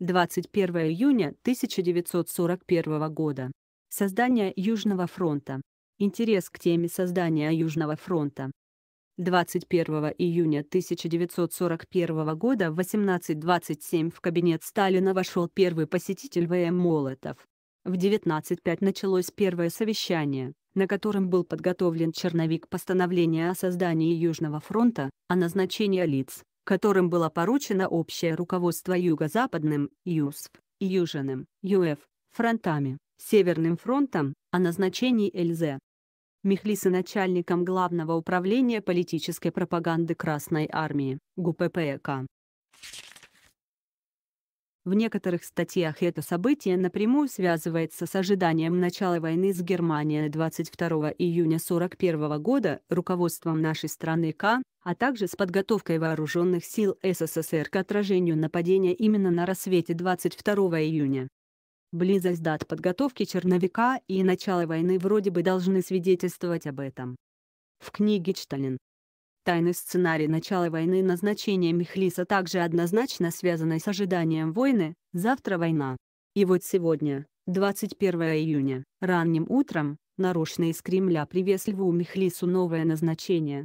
21 июня 1941 года. Создание Южного фронта. Интерес к теме создания Южного фронта. 21 июня 1941 года в 18.27 в кабинет Сталина вошел первый посетитель В.М. Молотов. В 19.05 началось первое совещание, на котором был подготовлен черновик постановления о создании Южного фронта, о назначении лиц, которым было поручено общее руководство Юго-Западным, ЮСФ, Южным, ЮФ, фронтами, Северным фронтом, о назначении Эльзе. Михлиса начальником Главного управления политической пропаганды Красной Армии, ГУППК, в некоторых статьях это событие напрямую связывается с ожиданием начала войны с Германией 22 июня 1941 года руководством нашей страны К, а также с подготовкой вооруженных сил СССР к отражению нападения именно на рассвете 22 июня. Близость дат подготовки черновика и начала войны вроде бы должны свидетельствовать об этом. В книге Чталин Тайный сценарий начала войны и назначение Михлиса также однозначно связаны с ожиданием войны, завтра война. И вот сегодня, 21 июня, ранним утром, нарочно из Кремля привез Льву Михлису новое назначение.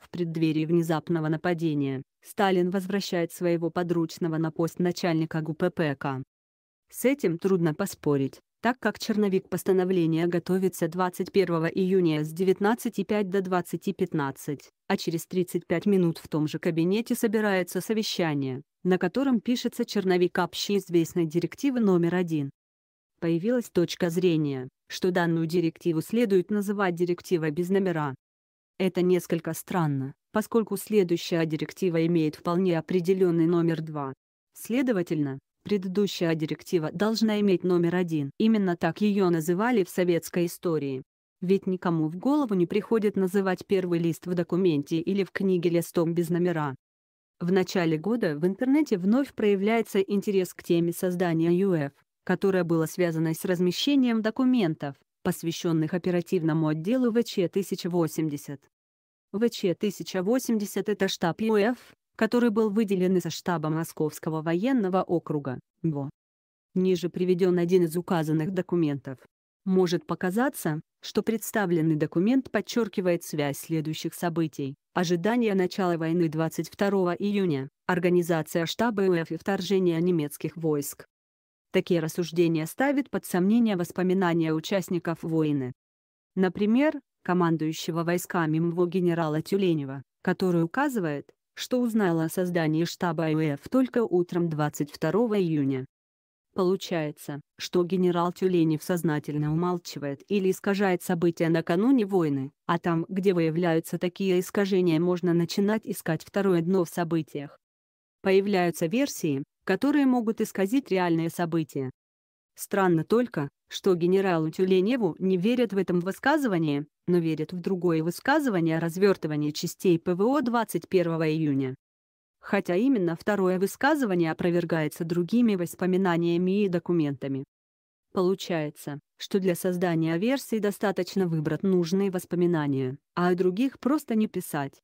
В преддверии внезапного нападения, Сталин возвращает своего подручного на пост начальника ГУППК. С этим трудно поспорить, так как черновик постановления готовится 21 июня с 19.05 до 20.15, а через 35 минут в том же кабинете собирается совещание, на котором пишется черновик общеизвестной директивы номер один. Появилась точка зрения, что данную директиву следует называть директивой без номера. Это несколько странно, поскольку следующая директива имеет вполне определенный номер 2. Следовательно, Предыдущая директива должна иметь номер один. Именно так ее называли в советской истории. Ведь никому в голову не приходит называть первый лист в документе или в книге листом без номера. В начале года в интернете вновь проявляется интерес к теме создания ЮФ, которая была связана с размещением документов, посвященных оперативному отделу ВЧ-1080. ВЧ-1080 — это штаб ЮФ, который был выделен из штаба Московского военного округа, ГВО. Ниже приведен один из указанных документов. Может показаться, что представленный документ подчеркивает связь следующих событий. Ожидание начала войны 22 июня, организация штаба УФ и вторжение немецких войск. Такие рассуждения ставят под сомнение воспоминания участников войны. Например, командующего войсками МВО генерала Тюленева, который указывает, что узнала о создании штаба АЭФ только утром 22 июня. Получается, что генерал Тюленев сознательно умалчивает или искажает события накануне войны, а там, где выявляются такие искажения можно начинать искать второе дно в событиях. Появляются версии, которые могут исказить реальные события, Странно только, что генералу Тюленеву не верят в этом высказывании, но верят в другое высказывание о развертывании частей ПВО 21 июня. Хотя именно второе высказывание опровергается другими воспоминаниями и документами. Получается, что для создания версии достаточно выбрать нужные воспоминания, а о других просто не писать.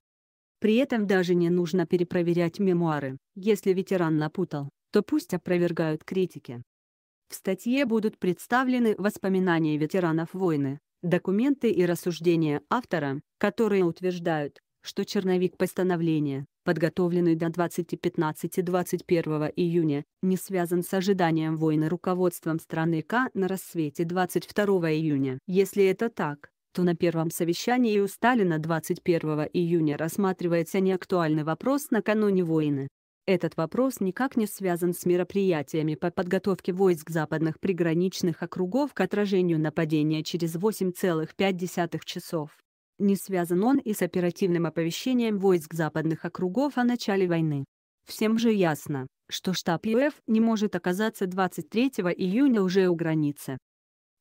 При этом даже не нужно перепроверять мемуары. Если ветеран напутал, то пусть опровергают критики. В статье будут представлены воспоминания ветеранов войны, документы и рассуждения автора, которые утверждают, что черновик постановления, подготовленный до 2015-21 июня, не связан с ожиданием войны руководством страны К на рассвете 22 июня. Если это так, то на первом совещании у Сталина 21 июня рассматривается неактуальный вопрос накануне войны. Этот вопрос никак не связан с мероприятиями по подготовке войск западных приграничных округов к отражению нападения через 8,5 часов. Не связан он и с оперативным оповещением войск западных округов о начале войны. Всем же ясно, что штаб ЮФ не может оказаться 23 июня уже у границы.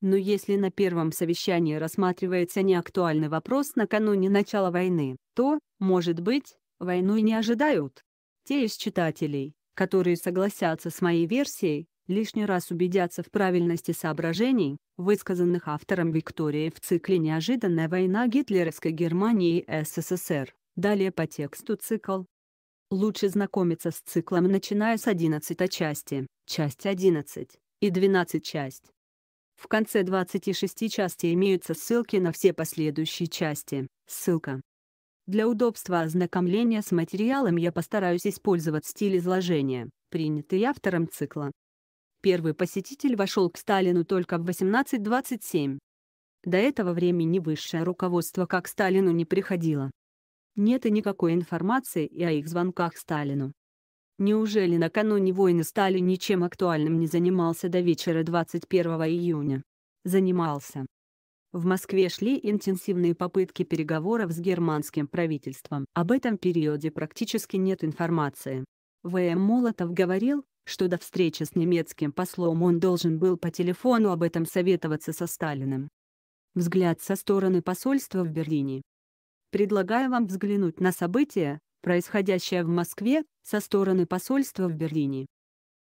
Но если на первом совещании рассматривается неактуальный вопрос накануне начала войны, то, может быть, войну и не ожидают те из читателей, которые согласятся с моей версией, лишний раз убедятся в правильности соображений, высказанных автором Виктории в цикле «Неожиданная война гитлеровской Германии и СССР». Далее по тексту цикл. Лучше знакомиться с циклом начиная с 11 части, часть 11 и 12 часть. В конце 26 части имеются ссылки на все последующие части. Ссылка для удобства ознакомления с материалом я постараюсь использовать стиль изложения, принятый автором цикла. Первый посетитель вошел к Сталину только в 18.27. До этого времени высшее руководство как Сталину не приходило. Нет и никакой информации и о их звонках Сталину. Неужели накануне войны Сталин ничем актуальным не занимался до вечера 21 июня? Занимался. В Москве шли интенсивные попытки переговоров с германским правительством. Об этом периоде практически нет информации. В.М. Молотов говорил, что до встречи с немецким послом он должен был по телефону об этом советоваться со Сталиным. Взгляд со стороны посольства в Берлине. Предлагаю вам взглянуть на события, происходящие в Москве, со стороны посольства в Берлине.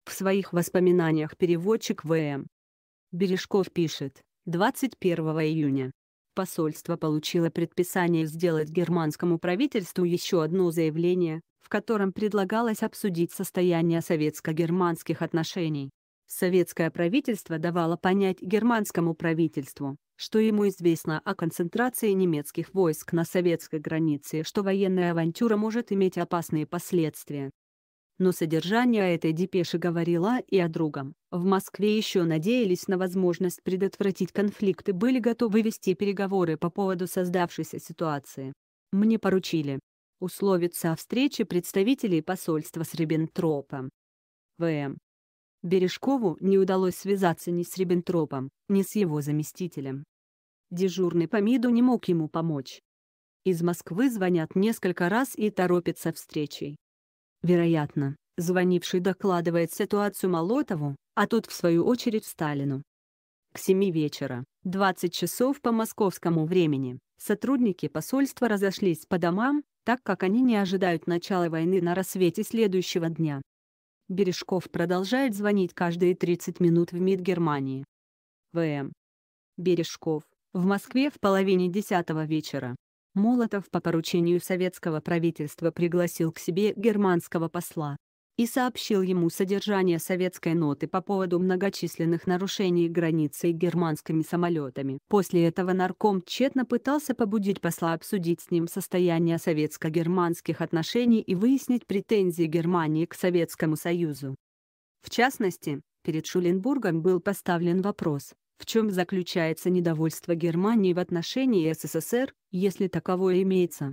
В своих воспоминаниях переводчик В.М. Бережков пишет, 21 июня. Посольство получило предписание сделать германскому правительству еще одно заявление, в котором предлагалось обсудить состояние советско-германских отношений. Советское правительство давало понять германскому правительству, что ему известно о концентрации немецких войск на советской границе и что военная авантюра может иметь опасные последствия. Но содержание этой депеши говорило и о другом. В Москве еще надеялись на возможность предотвратить конфликты, были готовы вести переговоры по поводу создавшейся ситуации. Мне поручили условиться о встрече представителей посольства с Риббентропом. ВМ. Бережкову не удалось связаться ни с Риббентропом, ни с его заместителем. Дежурный по МИДу не мог ему помочь. Из Москвы звонят несколько раз и торопятся встречей. Вероятно, звонивший докладывает ситуацию Молотову, а тот в свою очередь Сталину. К 7 вечера, 20 часов по московскому времени, сотрудники посольства разошлись по домам, так как они не ожидают начала войны на рассвете следующего дня. Бережков продолжает звонить каждые 30 минут в МИД Германии. ВМ. Бережков. В Москве в половине десятого вечера. Молотов по поручению советского правительства пригласил к себе германского посла и сообщил ему содержание советской ноты по поводу многочисленных нарушений границы германскими самолетами. После этого нарком тщетно пытался побудить посла обсудить с ним состояние советско-германских отношений и выяснить претензии Германии к Советскому Союзу. В частности, перед Шуленбургом был поставлен вопрос, в чем заключается недовольство Германии в отношении СССР, если таковое имеется?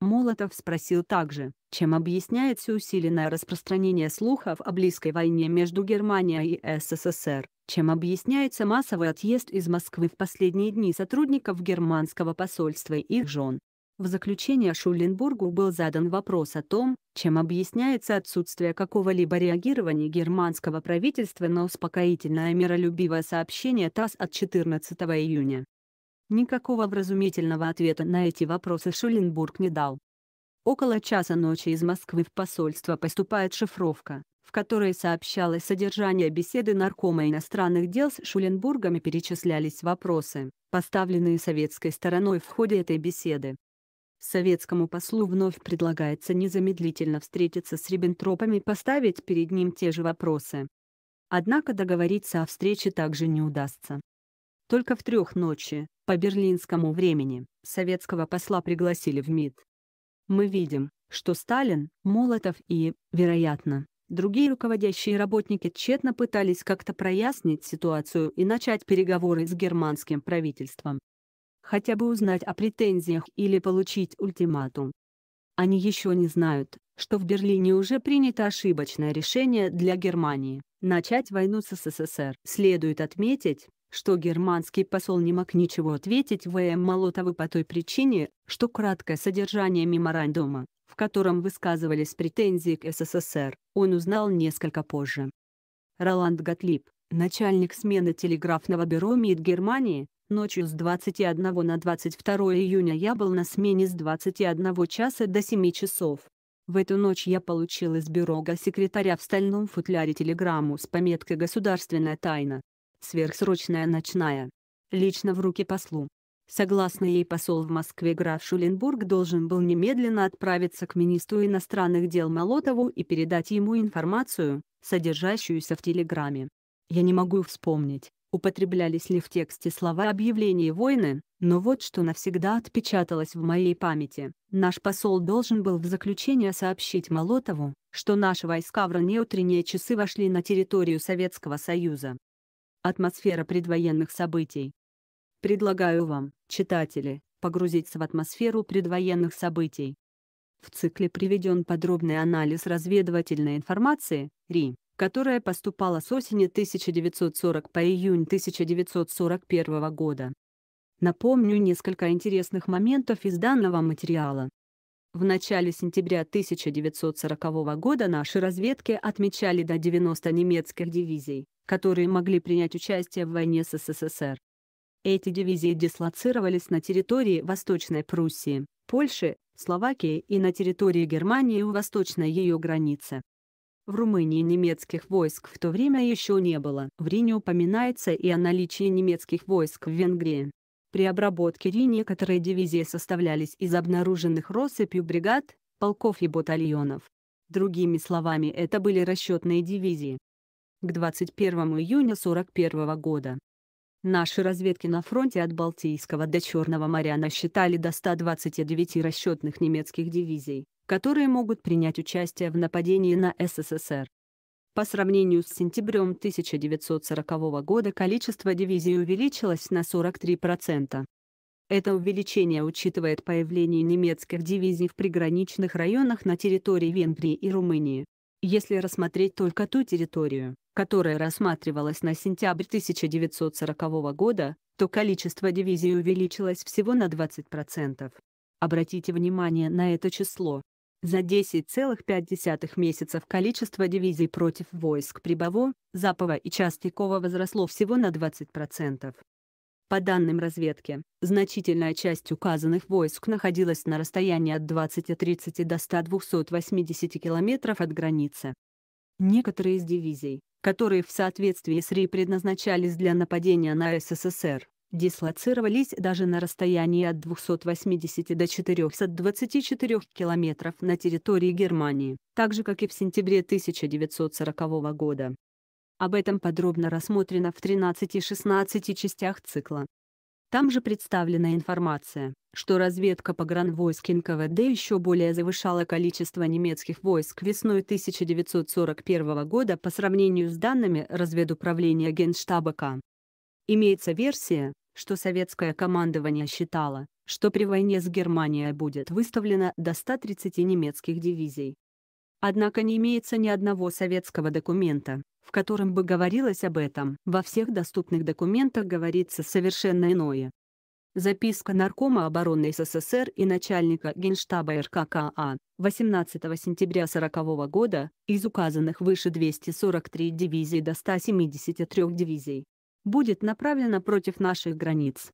Молотов спросил также, чем объясняется усиленное распространение слухов о близкой войне между Германией и СССР, чем объясняется массовый отъезд из Москвы в последние дни сотрудников германского посольства и их жен. В заключение Шулленбургу был задан вопрос о том, чем объясняется отсутствие какого-либо реагирования германского правительства на успокоительное миролюбивое сообщение ТАСС от 14 июня. Никакого вразумительного ответа на эти вопросы Шуленбург не дал. Около часа ночи из Москвы в посольство поступает шифровка, в которой сообщалось содержание беседы наркома иностранных дел с Шуленбургом и перечислялись вопросы, поставленные советской стороной в ходе этой беседы. Советскому послу вновь предлагается незамедлительно встретиться с Риббентропом и поставить перед ним те же вопросы. Однако договориться о встрече также не удастся. Только в трех ночи, по берлинскому времени, советского посла пригласили в МИД. Мы видим, что Сталин, Молотов и, вероятно, другие руководящие работники тщетно пытались как-то прояснить ситуацию и начать переговоры с германским правительством хотя бы узнать о претензиях или получить ультиматум. Они еще не знают, что в Берлине уже принято ошибочное решение для Германии – начать войну с СССР. Следует отметить, что германский посол не мог ничего ответить В.М. Молотову по той причине, что краткое содержание меморандума, в котором высказывались претензии к СССР, он узнал несколько позже. Роланд Готлиб, начальник смены телеграфного бюро МИД Германии, Ночью с 21 на 22 июня я был на смене с 21 часа до 7 часов. В эту ночь я получил из бюро секретаря в стальном футляре телеграмму с пометкой «Государственная тайна». Сверхсрочная ночная. Лично в руки послу. Согласно ей посол в Москве граф Шуленбург должен был немедленно отправиться к министру иностранных дел Молотову и передать ему информацию, содержащуюся в телеграмме. Я не могу вспомнить, Употреблялись ли в тексте слова объявления войны, но вот что навсегда отпечаталось в моей памяти. Наш посол должен был в заключение сообщить Молотову, что наши войска в ранние утренние часы вошли на территорию Советского Союза. Атмосфера предвоенных событий. Предлагаю вам, читатели, погрузиться в атмосферу предвоенных событий. В цикле приведен подробный анализ разведывательной информации, РИ, которая поступала с осени 1940 по июнь 1941 года. Напомню несколько интересных моментов из данного материала. В начале сентября 1940 года наши разведки отмечали до 90 немецких дивизий, которые могли принять участие в войне с СССР. Эти дивизии дислоцировались на территории Восточной Пруссии, Польши, Словакии и на территории Германии у восточной ее границы. В Румынии немецких войск в то время еще не было. В Рине упоминается и о наличии немецких войск в Венгрии. При обработке Ри некоторые дивизии составлялись из обнаруженных россыпью бригад, полков и батальонов. Другими словами это были расчетные дивизии. К 21 июня 1941 года. Наши разведки на фронте от Балтийского до Черного моря насчитали до 129 расчетных немецких дивизий, которые могут принять участие в нападении на СССР. По сравнению с сентябрем 1940 года количество дивизий увеличилось на 43%. Это увеличение учитывает появление немецких дивизий в приграничных районах на территории Венгрии и Румынии. Если рассмотреть только ту территорию, которая рассматривалась на сентябрь 1940 года, то количество дивизий увеличилось всего на 20%. Обратите внимание на это число. За 10,5 месяцев количество дивизий против войск Прибово, Запова и Частякова возросло всего на 20%. По данным разведки, значительная часть указанных войск находилась на расстоянии от 20-30 до 100-280 км от границы. Некоторые из дивизий, которые в соответствии с РИ предназначались для нападения на СССР, дислоцировались даже на расстоянии от 280 до 424 километров на территории Германии, так же как и в сентябре 1940 года. Об этом подробно рассмотрено в 13-16 и частях цикла. Там же представлена информация, что разведка погранвойск НКВД еще более завышала количество немецких войск весной 1941 года по сравнению с данными разведуправления Генштаба К. Имеется версия, что советское командование считало, что при войне с Германией будет выставлено до 130 немецких дивизий. Однако не имеется ни одного советского документа, в котором бы говорилось об этом. Во всех доступных документах говорится совершенно иное. Записка Наркома обороны СССР и начальника Генштаба РККА 18 сентября 1940 года, из указанных выше 243 дивизий до 173 дивизий, будет направлена против наших границ.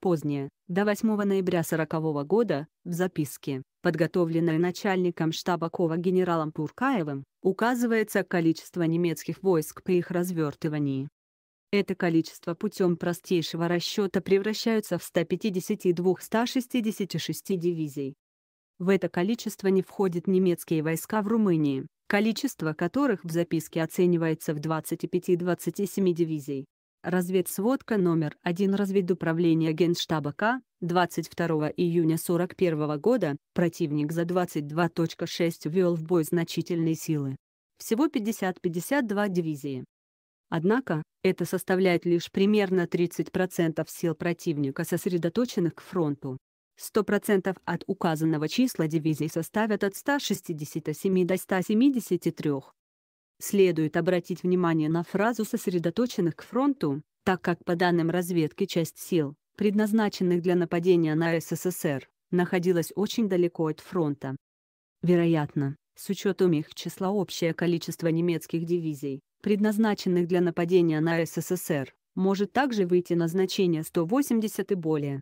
Позднее, до 8 ноября 1940 года, в записке, подготовленной начальником штаба Кова генералом Пуркаевым, указывается количество немецких войск при их развертывании. Это количество путем простейшего расчета превращается в 152-166 дивизий. В это количество не входят немецкие войска в Румынии, количество которых в записке оценивается в 25-27 дивизий. Разведсводка номер 1 разведуправления Генштаба К 22 июня 1941 года противник за 22.6 ввел в бой значительные силы. Всего 50-52 дивизии. Однако, это составляет лишь примерно 30% сил противника, сосредоточенных к фронту. 100% от указанного числа дивизий составят от 167 до 173. Следует обратить внимание на фразу «сосредоточенных к фронту», так как по данным разведки часть сил, предназначенных для нападения на СССР, находилась очень далеко от фронта. Вероятно, с учетом их числа общее количество немецких дивизий, предназначенных для нападения на СССР, может также выйти на значение 180 и более.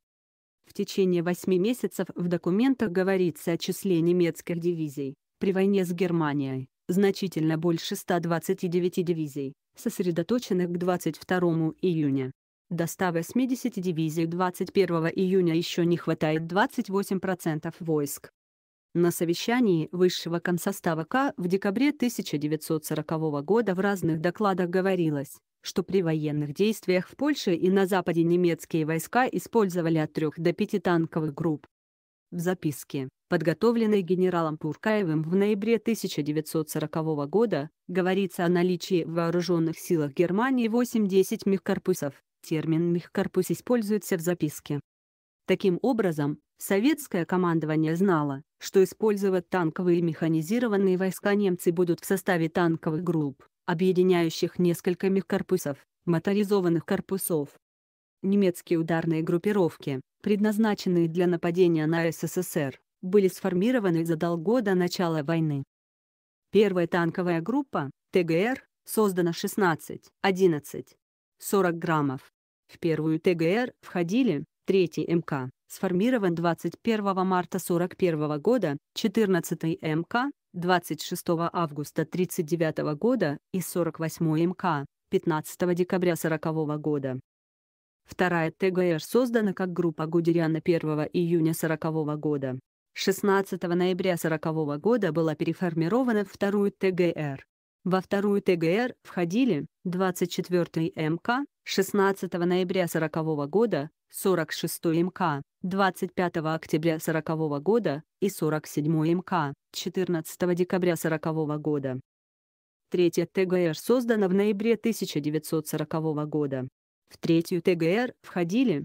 В течение 8 месяцев в документах говорится о числе немецких дивизий при войне с Германией, значительно больше 129 дивизий, сосредоточенных к 22 июня. До 180 дивизий 21 июня еще не хватает 28% войск. На совещании высшего комсостава К в декабре 1940 года в разных докладах говорилось, что при военных действиях в Польше и на Западе немецкие войска использовали от 3 до 5 танковых групп. В записке, подготовленной генералом Пуркаевым в ноябре 1940 года, говорится о наличии в вооруженных силах Германии 8-10 мехкорпусов. Термин «мехкорпус» используется в записке. Таким образом, советское командование знало, что использовать танковые и механизированные войска немцы будут в составе танковых групп, объединяющих несколько мехкорпусов, моторизованных корпусов. Немецкие ударные группировки, предназначенные для нападения на СССР, были сформированы задолго до начала войны. Первая танковая группа, ТГР, создана 16-11, 40 граммов. В первую ТГР входили 3 МК, сформирован 21 марта 41 года, 14 МК, 26 августа 39 года и 48 МК, 15 декабря 40 года. Вторая ТГР создана как группа Гудериана 1 июня 40 года. 16 ноября 1940 года была переформирована в вторую ТГР. Во вторую ТГР входили 24 МК, 16 ноября 1940 года, 46 МК, 25 октября 1940 года и 47 МК, 14 декабря 1940 года. Третья ТГР создана в ноябре 1940 года. В третью ТГР входили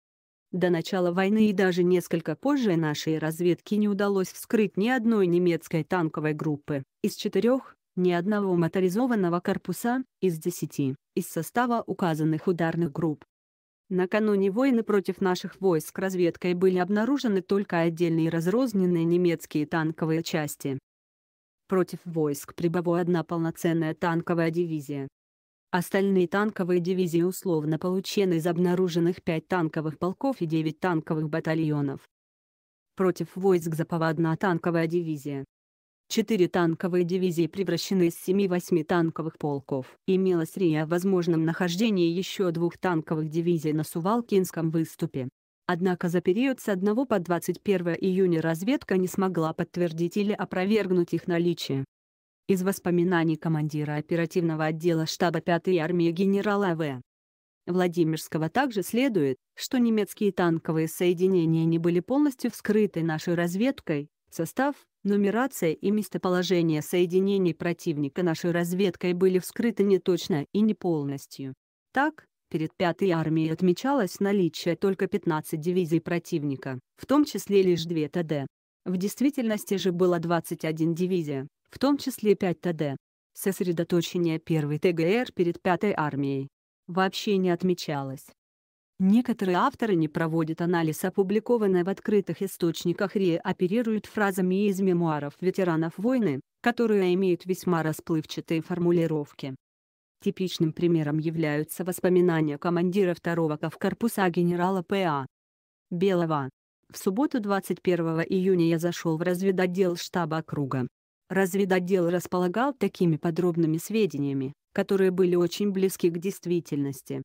До начала войны и даже несколько позже нашей разведке не удалось вскрыть ни одной немецкой танковой группы. Из четырех, ни одного моторизованного корпуса, из десяти, из состава указанных ударных групп. Накануне войны против наших войск разведкой были обнаружены только отдельные разрозненные немецкие танковые части. Против войск прибывала одна полноценная танковая дивизия, Остальные танковые дивизии условно получены из обнаруженных 5 танковых полков и 9 танковых батальонов. Против войск заповодна танковая дивизия. Четыре танковые дивизии превращены из 7-8 танковых полков. Имелось РИ о а возможном нахождении еще двух танковых дивизий на Сувалкинском выступе. Однако за период с 1 по 21 июня разведка не смогла подтвердить или опровергнуть их наличие. Из воспоминаний командира оперативного отдела штаба 5-й армии генерала а В. Владимирского также следует, что немецкие танковые соединения не были полностью вскрыты нашей разведкой, состав, нумерация и местоположение соединений противника нашей разведкой были вскрыты неточно и не полностью. Так, перед 5-й армией отмечалось наличие только 15 дивизий противника, в том числе лишь 2 ТД. В действительности же было 21 дивизия, в том числе 5 ТД. Сосредоточение 1 ТГР перед 5 армией вообще не отмечалось. Некоторые авторы не проводят анализ опубликованной в открытых источниках РИА оперируют фразами из мемуаров ветеранов войны, которые имеют весьма расплывчатые формулировки. Типичным примером являются воспоминания командира 2-го корпуса генерала П.А. Белова. В субботу 21 июня я зашел в разведотдел штаба округа, Разведотдел располагал такими подробными сведениями, которые были очень близки к действительности.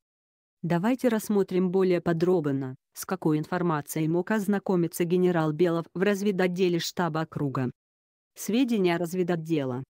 Давайте рассмотрим более подробно, с какой информацией мог ознакомиться генерал Белов в разведотделе штаба округа. Сведения разведотдела.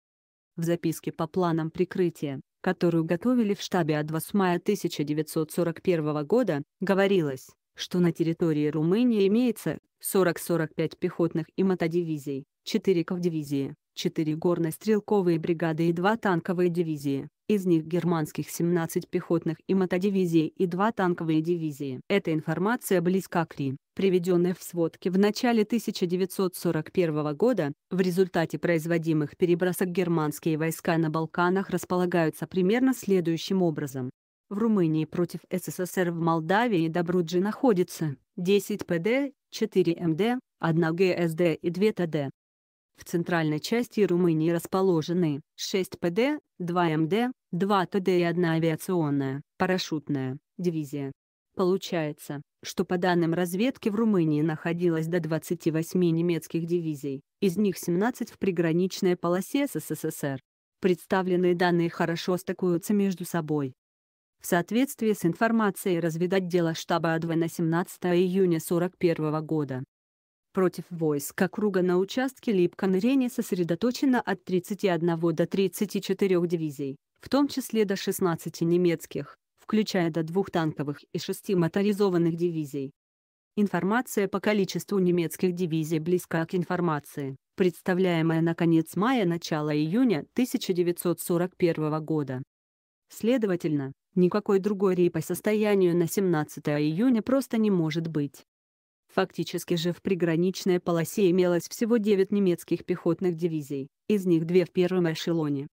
В записке по планам прикрытия, которую готовили в штабе от 8 мая 1941 года, говорилось, что на территории Румынии имеется 40-45 пехотных и мотодивизий, 4 ковдивизии, 4 горно-стрелковые бригады и 2 танковые дивизии, из них германских 17 пехотных и мотодивизий и 2 танковые дивизии. Эта информация близка к РИ, приведенная в сводке в начале 1941 года. В результате производимых перебросок германские войска на Балканах располагаются примерно следующим образом. В Румынии против СССР в Молдавии и Добруджи находится 10 ПД, 4 МД, 1 ГСД и 2 ТД. В центральной части Румынии расположены 6 ПД, 2 МД, 2 ТД и 1 авиационная, парашютная, дивизия. Получается, что по данным разведки в Румынии находилось до 28 немецких дивизий, из них 17 в приграничной полосе СССР. Представленные данные хорошо стыкуются между собой. В соответствии с информацией разведотдела штаба А2 на 17 июня 1941 года, против войск округа на участке Липкан-Рене сосредоточено от 31 до 34 дивизий, в том числе до 16 немецких, включая до двух танковых и шести моторизованных дивизий. Информация по количеству немецких дивизий близка к информации, представляемая на конец мая-начало июня 1941 года. Следовательно, никакой другой РИ по состоянию на 17 июня просто не может быть. Фактически же в приграничной полосе имелось всего 9 немецких пехотных дивизий, из них две в первом эшелоне.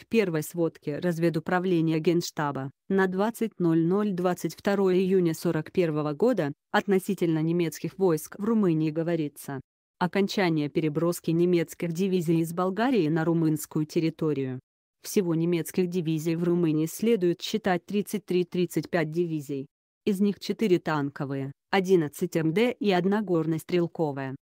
В первой сводке разведуправления Генштаба на 20.00 22 июня 1941 года относительно немецких войск в Румынии говорится «Окончание переброски немецких дивизий из Болгарии на румынскую территорию». Всего немецких дивизий в Румынии следует считать 33-35 дивизий, из них 4 танковые, 11 МД и 1 горно-стрелковая.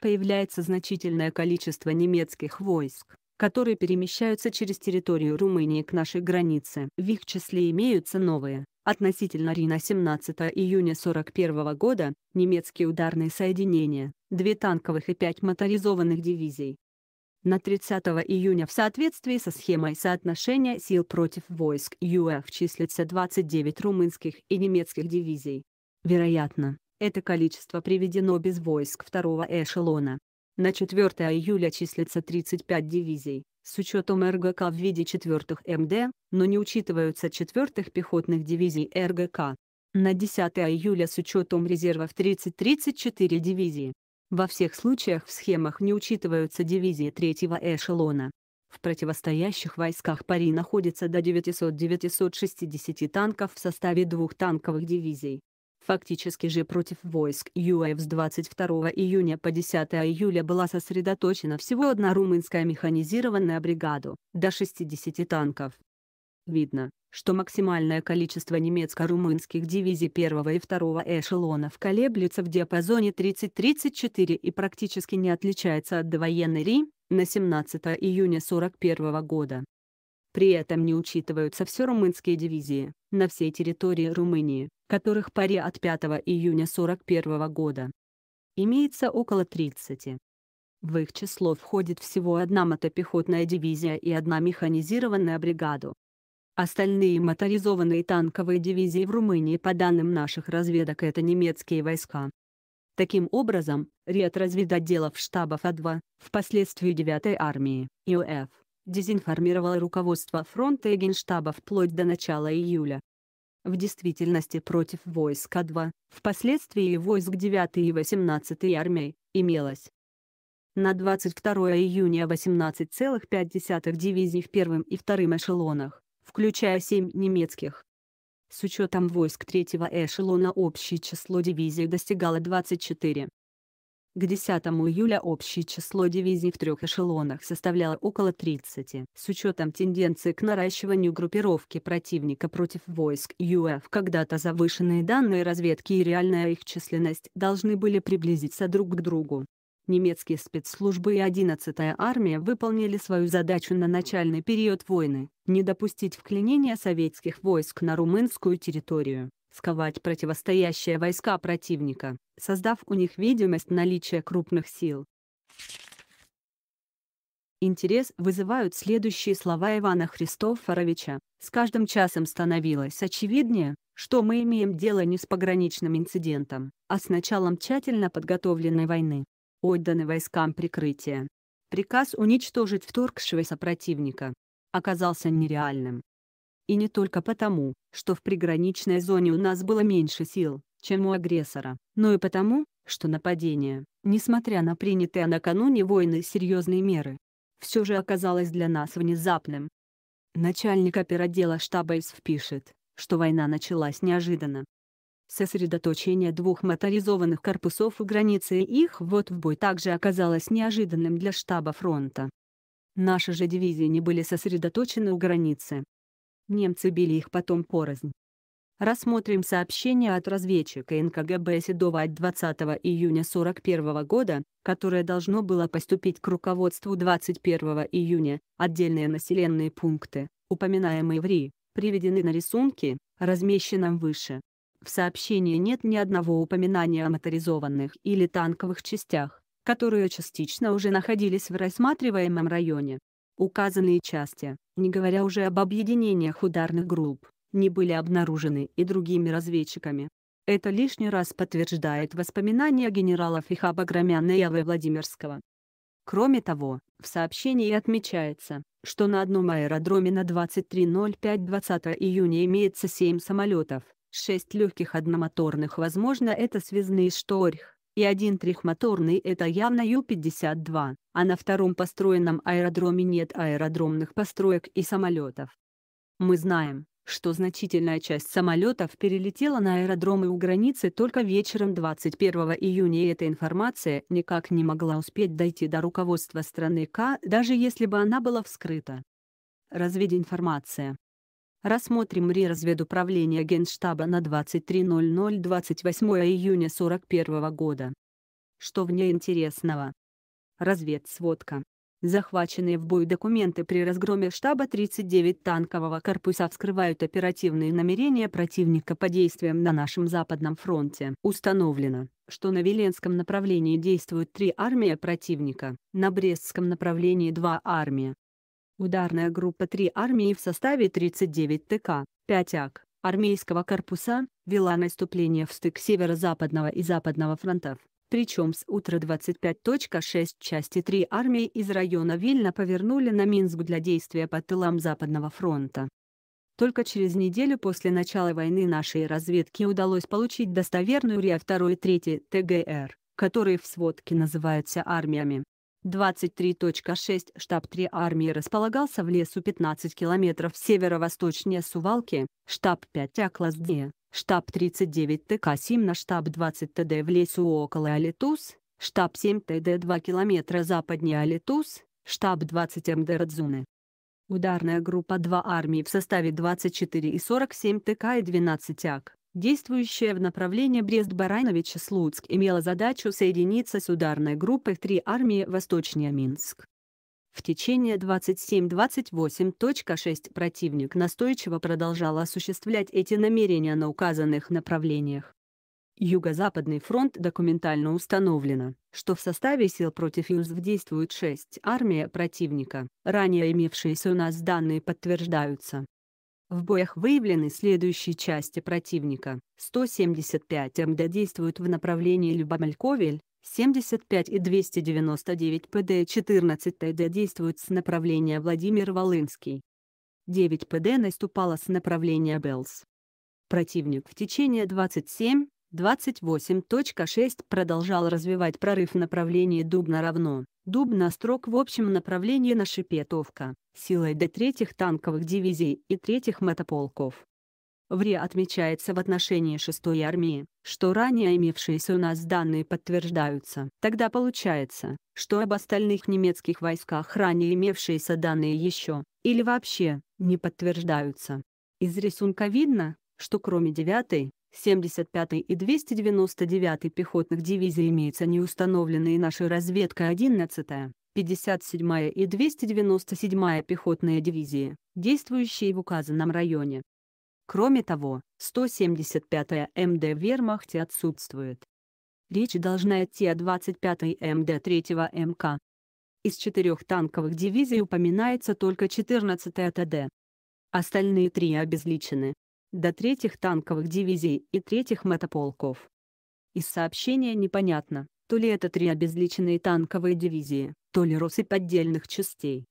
Появляется значительное количество немецких войск, которые перемещаются через территорию Румынии к нашей границе. В их числе имеются новые, относительно Рина 17 июня 1941 года, немецкие ударные соединения, две танковых и пять моторизованных дивизий, на 30 июня в соответствии со схемой соотношения сил против войск ЮФ числится 29 румынских и немецких дивизий. Вероятно, это количество приведено без войск второго эшелона. На 4 июля числится 35 дивизий, с учетом РГК в виде 4 МД, но не учитываются 4 пехотных дивизий РГК. На 10 июля с учетом резервов 30-34 дивизии. Во всех случаях в схемах не учитываются дивизии третьего эшелона. В противостоящих войсках пари находится до 900-960 танков в составе двух танковых дивизий. Фактически же против войск ЮАЭФ с 22 июня по 10 июля была сосредоточена всего одна румынская механизированная бригада, до 60 танков. Видно, что максимальное количество немецко-румынских дивизий первого и второго эшелонов колеблется в диапазоне 30-34 и практически не отличается от довоенной Ри на 17 июня 1941 года. При этом не учитываются все румынские дивизии на всей территории Румынии, которых паре от 5 июня 1941 года. Имеется около 30. В их число входит всего одна мотопехотная дивизия и одна механизированная бригада. Остальные моторизованные танковые дивизии в Румынии по данным наших разведок это немецкие войска. Таким образом, ряд разведотделов штабов А2, впоследствии 9-й армии, ИОФ, дезинформировало руководство фронта и генштаба вплоть до начала июля. В действительности против войск А2, впоследствии и войск 9 й и 18 й армии, имелось на 22 июня 18,5 дивизий в первом и втором эшелонах, включая семь немецких. С учетом войск третьего эшелона общее число дивизий достигало 24. К 10 июля общее число дивизий в трех эшелонах составляло около 30. С учетом тенденции к наращиванию группировки противника против войск ЮФ когда-то завышенные данные разведки и реальная их численность должны были приблизиться друг к другу немецкие спецслужбы и 11-я армия выполнили свою задачу на начальный период войны – не допустить вклинения советских войск на румынскую территорию, сковать противостоящие войска противника, создав у них видимость наличия крупных сил. Интерес вызывают следующие слова Ивана Христофоровича. «С каждым часом становилось очевиднее, что мы имеем дело не с пограничным инцидентом, а с началом тщательно подготовленной войны, отданы войскам прикрытия. Приказ уничтожить вторгшегося противника оказался нереальным. И не только потому, что в приграничной зоне у нас было меньше сил, чем у агрессора, но и потому, что нападение, несмотря на принятые накануне войны серьезные меры, все же оказалось для нас внезапным. Начальник оператдела штаба ИСФ пишет, что война началась неожиданно, Сосредоточение двух моторизованных корпусов у границы их вот в бой также оказалось неожиданным для штаба фронта. Наши же дивизии не были сосредоточены у границы. Немцы били их потом порознь. Рассмотрим сообщение от разведчика НКГБ Седова от 20 июня 1941 года, которое должно было поступить к руководству 21 июня, отдельные населенные пункты, упоминаемые в РИ, приведены на рисунке, размещенном выше. В сообщении нет ни одного упоминания о моторизованных или танковых частях, которые частично уже находились в рассматриваемом районе. Указанные части, не говоря уже об объединениях ударных групп, не были обнаружены и другими разведчиками. Это лишний раз подтверждает воспоминания генерала Ихаба Громяна и Авы Владимирского. Кроме того, в сообщении отмечается, что на одном аэродроме на 23.05 20 июня имеется 7 самолетов, Шесть легких одномоторных возможно это связные шторх, и один трехмоторный это явно Ю-52, а на втором построенном аэродроме нет аэродромных построек и самолетов. Мы знаем, что значительная часть самолетов перелетела на аэродромы у границы только вечером 21 июня и эта информация никак не могла успеть дойти до руководства страны К, даже если бы она была вскрыта. Развединформация Рассмотрим РИ разведуправления Генштаба на 23.00 28 июня 1941 года. Что в ней интересного? Разведсводка. Захваченные в бой документы при разгроме штаба 39 танкового корпуса вскрывают оперативные намерения противника по действиям на нашем Западном фронте. Установлено, что на Веленском направлении действуют три армии противника, на Брестском направлении два армии, Ударная группа 3 армии в составе 39 ТК, 5 АК, армейского корпуса, вела наступление в стык северо-западного и западного фронтов. Причем с утра 25.6 части 3 армии из района Вильна повернули на Минск для действия по тылам Западного фронта. Только через неделю после начала войны нашей разведке удалось получить достоверную РИА 2 и 3 ТГР, которые в сводке называются армиями. 23.6 штаб 3 армии располагался в лесу 15 километров северо-восточнее Сувалки, штаб 5 Аклаздея, штаб 39 ТК 7 на штаб 20 ТД в лесу около Алитус, штаб 7 ТД 2 километра западнее Алитус, штаб 20 МД Радзуны. Ударная группа 2 армии в составе 24 и 47 ТК и 12 АК действующая в направлении Брест-Барановича-Слуцк, имела задачу соединиться с ударной группой в три армии восточнее Минск. В течение 27-28.6 противник настойчиво продолжал осуществлять эти намерения на указанных направлениях. Юго-Западный фронт документально установлено, что в составе сил против ЮЗВ действует 6 армия противника, ранее имевшиеся у нас данные подтверждаются. В боях выявлены следующие части противника. 175 МД действуют в направлении любомель 75 и 299 ПД-14 ТД действуют с направления Владимир-Волынский. 9 ПД наступало с направления Белс. Противник в течение 27-28.6 продолжал развивать прорыв в направлении Дубна равно дуб на строк в общем направлении на шипетовка силой до третьих танковых дивизий и третьих мотополков. Вре отмечается в отношении 6-й армии, что ранее имевшиеся у нас данные подтверждаются. Тогда получается, что об остальных немецких войсках ранее имевшиеся данные еще, или вообще, не подтверждаются. Из рисунка видно, что кроме 9-й, 75-й и 299-й пехотных дивизий имеются неустановленные нашей разведкой 11-я, 57-я и 297-я пехотные дивизии, действующие в указанном районе. Кроме того, 175-я МД в Вермахте отсутствует. Речь должна идти о 25-й МД 3-го МК. Из четырех танковых дивизий упоминается только 14-я ТД. Остальные три обезличены до третьих танковых дивизий и третьих мотополков. Из сообщения непонятно, то ли это три обезличенные танковые дивизии, то ли россыпь отдельных частей.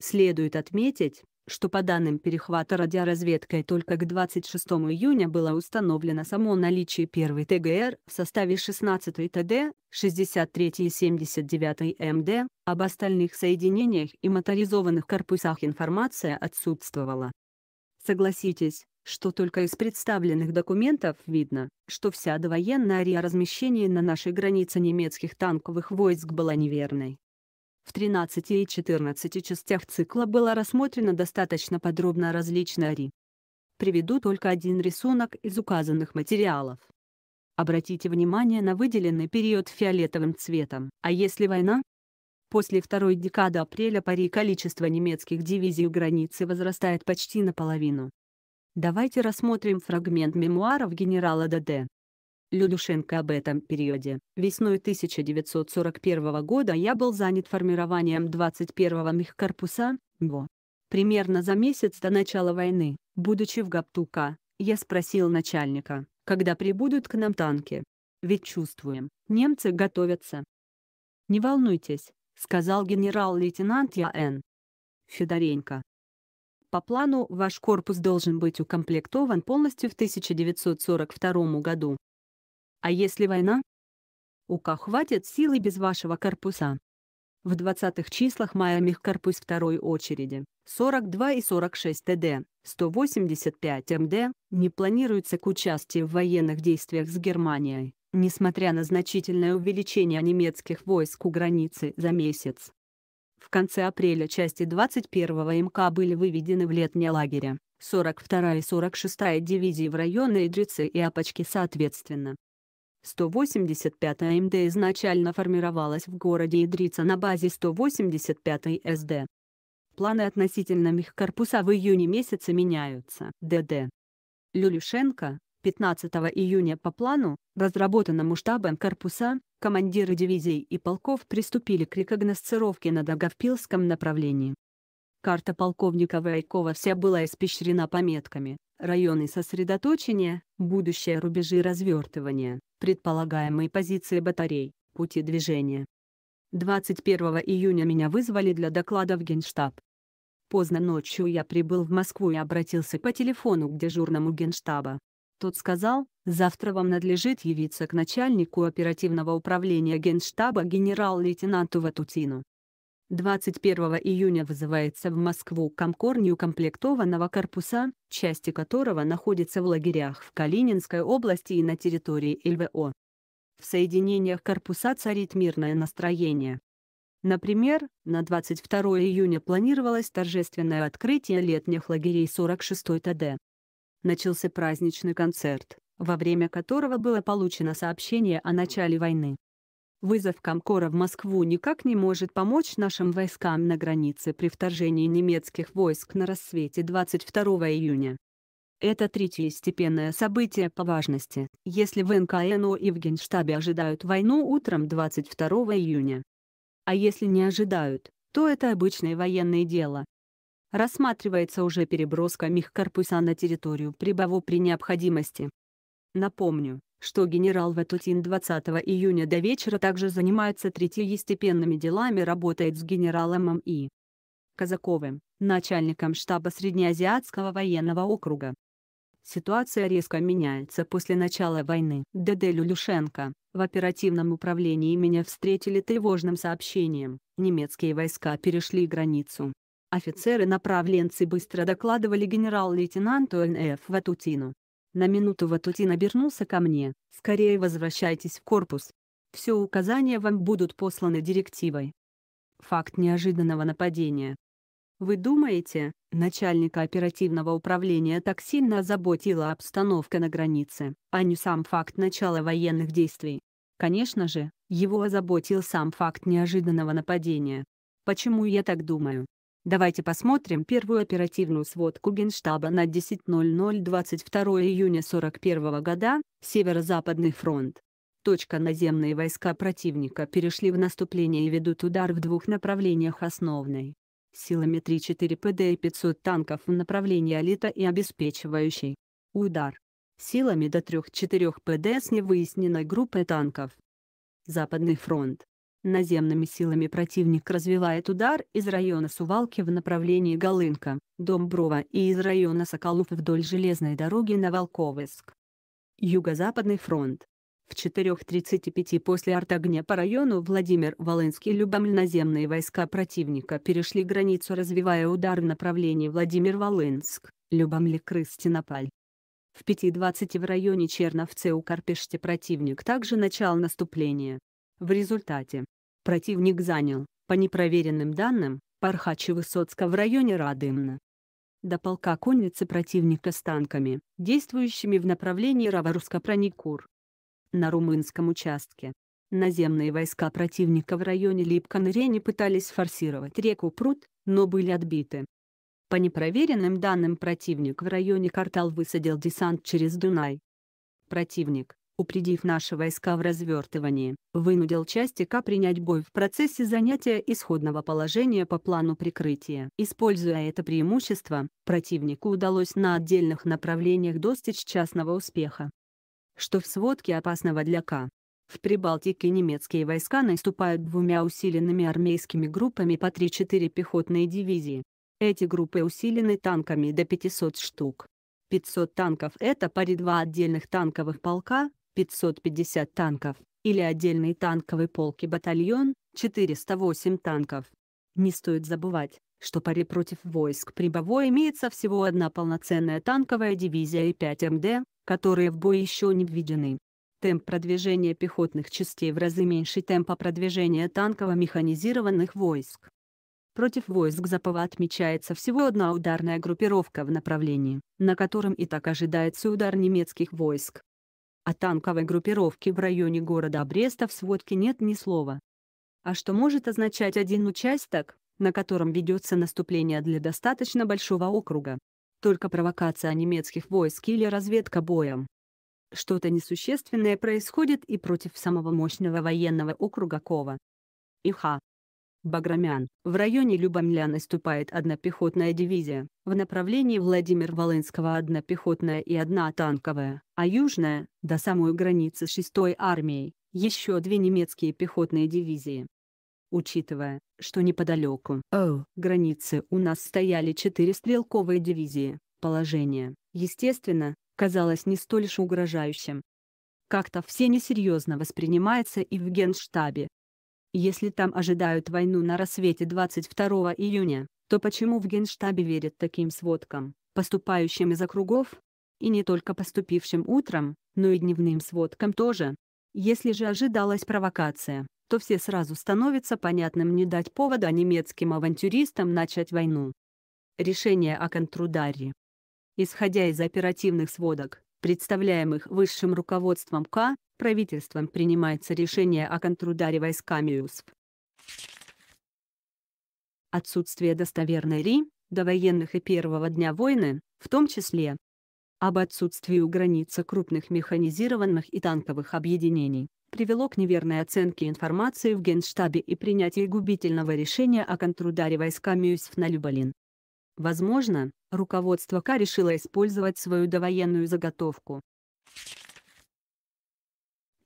Следует отметить, что по данным перехвата радиоразведкой только к 26 июня было установлено само наличие 1 ТГР в составе 16 ТД, 63 и 79 МД, об остальных соединениях и моторизованных корпусах информация отсутствовала. Согласитесь, что только из представленных документов видно, что вся довоенная ария размещения на нашей границе немецких танковых войск была неверной. В 13 и 14 частях цикла было рассмотрено достаточно подробно различные ари. Приведу только один рисунок из указанных материалов. Обратите внимание на выделенный период фиолетовым цветом. А если война? После второй декады апреля пари количество немецких дивизий у границы возрастает почти наполовину, Давайте рассмотрим фрагмент мемуаров генерала ДД. Людушенко об этом периоде. Весной 1941 года я был занят формированием 21-го мехкорпуса, МВО. Примерно за месяц до начала войны, будучи в Гаптука, я спросил начальника, когда прибудут к нам танки. Ведь чувствуем, немцы готовятся. «Не волнуйтесь», — сказал генерал-лейтенант Я.Н. Федоренко, по плану ваш корпус должен быть укомплектован полностью в 1942 году. А если война? У УК хватит силы без вашего корпуса. В 20-х числах мая мехкорпус второй очереди 42 и 46 ТД, 185 МД не планируется к участию в военных действиях с Германией, несмотря на значительное увеличение немецких войск у границы за месяц. В конце апреля части 21-го МК были выведены в летние лагеря, 42-я и 46-я дивизии в районы Идрицы и Апочки соответственно. 185-я МД изначально формировалась в городе Идрица на базе 185-й СД. Планы относительно мехкорпуса в июне месяце меняются. ДД. Люлюшенко, 15 июня по плану, разработанному штабом корпуса, командиры дивизий и полков приступили к рекогносцировке на Дагавпилском направлении. Карта полковника Вайкова вся была испещрена пометками «Районы сосредоточения», «Будущее рубежи развертывания», «Предполагаемые позиции батарей», «Пути движения». 21 июня меня вызвали для доклада в Генштаб. Поздно ночью я прибыл в Москву и обратился по телефону к дежурному Генштаба. Тот сказал, завтра вам надлежит явиться к начальнику оперативного управления Генштаба генерал-лейтенанту Ватутину. 21 июня вызывается в Москву комкор неукомплектованного корпуса, части которого находятся в лагерях в Калининской области и на территории ЛВО. В соединениях корпуса царит мирное настроение. Например, на 22 июня планировалось торжественное открытие летних лагерей 46 й ТД начался праздничный концерт, во время которого было получено сообщение о начале войны. Вызов Комкора в Москву никак не может помочь нашим войскам на границе при вторжении немецких войск на рассвете 22 июня. Это третье степенное событие по важности, если в НКНО и в Генштабе ожидают войну утром 22 июня. А если не ожидают, то это обычное военное дело, рассматривается уже переброска мехкорпуса на территорию Прибово при необходимости. Напомню, что генерал Ватутин 20 июня до вечера также занимается третьестепенными делами работает с генералом М.И. Казаковым, начальником штаба Среднеазиатского военного округа. Ситуация резко меняется после начала войны. ДД Люлюшенко, в оперативном управлении меня встретили тревожным сообщением. Немецкие войска перешли границу. Офицеры-направленцы быстро докладывали генерал-лейтенанту Н.Ф. Ватутину. На минуту Ватутин обернулся ко мне, «Скорее возвращайтесь в корпус. Все указания вам будут посланы директивой». Факт неожиданного нападения. Вы думаете, начальника оперативного управления так сильно озаботила обстановка на границе, а не сам факт начала военных действий? Конечно же, его озаботил сам факт неожиданного нападения. Почему я так думаю? Давайте посмотрим первую оперативную сводку Генштаба на 10.00 22 июня 41 года, Северо-Западный фронт. Точка наземные войска противника перешли в наступление и ведут удар в двух направлениях основной. Силами 3-4 ПД и 500 танков в направлении Алита и обеспечивающий. Удар. Силами до 3-4 ПД с невыясненной группой танков. Западный фронт. Наземными силами противник развивает удар из района Сувалки в направлении Голынка, Домброва и из района Соколов вдоль железной дороги на Волковыск. Юго-Западный фронт. В 4.35 после артогня по району Владимир Волынский Любомль наземные войска противника перешли границу развивая удар в направлении Владимир-Волынск, Любомль Крыстинополь. В 5.20 в районе Черновце у Карпеште противник также начал наступление. В результате, Противник занял, по непроверенным данным, Пархач и Высоцка в районе Радымна. До полка конницы противника с танками, действующими в направлении Раваруска-Проникур. На румынском участке. Наземные войска противника в районе Липкан-Рени пытались форсировать реку Пруд, но были отбиты. По непроверенным данным противник в районе Картал высадил десант через Дунай. Противник, упредив наши войска в развертывании, вынудил части К принять бой в процессе занятия исходного положения по плану прикрытия. Используя это преимущество, противнику удалось на отдельных направлениях достичь частного успеха. Что в сводке опасного для К. В Прибалтике немецкие войска наступают двумя усиленными армейскими группами по 3-4 пехотные дивизии. Эти группы усилены танками до 500 штук. 500 танков – это паре два отдельных танковых полка, 550 танков, или отдельный танковый полк и батальон, 408 танков. Не стоит забывать, что паре против войск Прибово имеется всего одна полноценная танковая дивизия и 5 МД, которые в бой еще не введены. Темп продвижения пехотных частей в разы меньше темпа продвижения танково-механизированных войск. Против войск Запова отмечается всего одна ударная группировка в направлении, на котором и так ожидается удар немецких войск, о а танковой группировке в районе города Бреста в сводке нет ни слова. А что может означать один участок, на котором ведется наступление для достаточно большого округа? Только провокация немецких войск или разведка боем. Что-то несущественное происходит и против самого мощного военного округа Кова. Иха. Баграмян. В районе Любомля наступает одна пехотная дивизия, в направлении Владимир-Волынского одна пехотная и одна танковая, а южная, до самой границы 6-й армией, еще две немецкие пехотные дивизии. Учитывая, что неподалеку oh. границы у нас стояли четыре стрелковые дивизии, положение, естественно, казалось не столь уж угрожающим. Как-то все несерьезно воспринимается и в генштабе, если там ожидают войну на рассвете 22 июня, то почему в Генштабе верят таким сводкам, поступающим из округов? И не только поступившим утром, но и дневным сводкам тоже. Если же ожидалась провокация, то все сразу становится понятным не дать повода немецким авантюристам начать войну. Решение о контрударе. Исходя из оперативных сводок, представляемых высшим руководством К, правительством принимается решение о контрударе войсками ЮСФ. Отсутствие достоверной РИ до военных и первого дня войны, в том числе об отсутствии у границы крупных механизированных и танковых объединений, привело к неверной оценке информации в Генштабе и принятии губительного решения о контрударе войсками ЮСФ на Любалин. Возможно, руководство К решило использовать свою довоенную заготовку.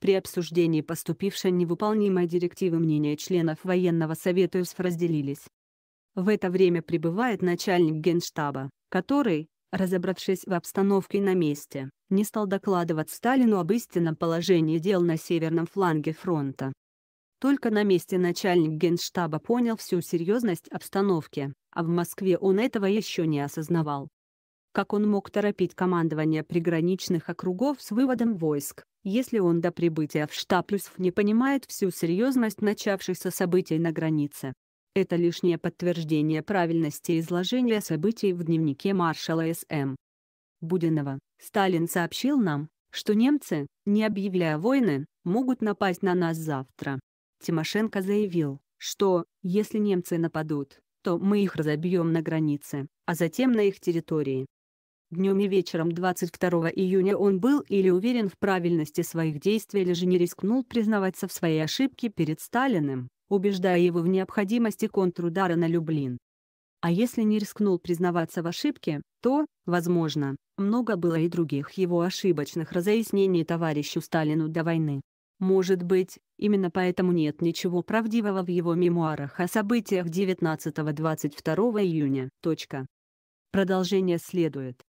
При обсуждении поступившей невыполнимой директивы мнения членов военного совета УСФ разделились. В это время прибывает начальник генштаба, который, разобравшись в обстановке на месте, не стал докладывать Сталину об истинном положении дел на северном фланге фронта. Только на месте начальник генштаба понял всю серьезность обстановки, а в Москве он этого еще не осознавал. Как он мог торопить командование приграничных округов с выводом войск, если он до прибытия в штаб Люсов не понимает всю серьезность начавшихся событий на границе? Это лишнее подтверждение правильности изложения событий в дневнике маршала С.М. Буденова. Сталин сообщил нам, что немцы, не объявляя войны, могут напасть на нас завтра. Тимошенко заявил, что, если немцы нападут, то мы их разобьем на границе, а затем на их территории. Днем и вечером 22 июня он был или уверен в правильности своих действий или же не рискнул признаваться в своей ошибке перед Сталиным, убеждая его в необходимости контрудара на Люблин. А если не рискнул признаваться в ошибке, то, возможно, много было и других его ошибочных разъяснений товарищу Сталину до войны. Может быть, именно поэтому нет ничего правдивого в его мемуарах о событиях 19-22 июня. Точка. Продолжение следует.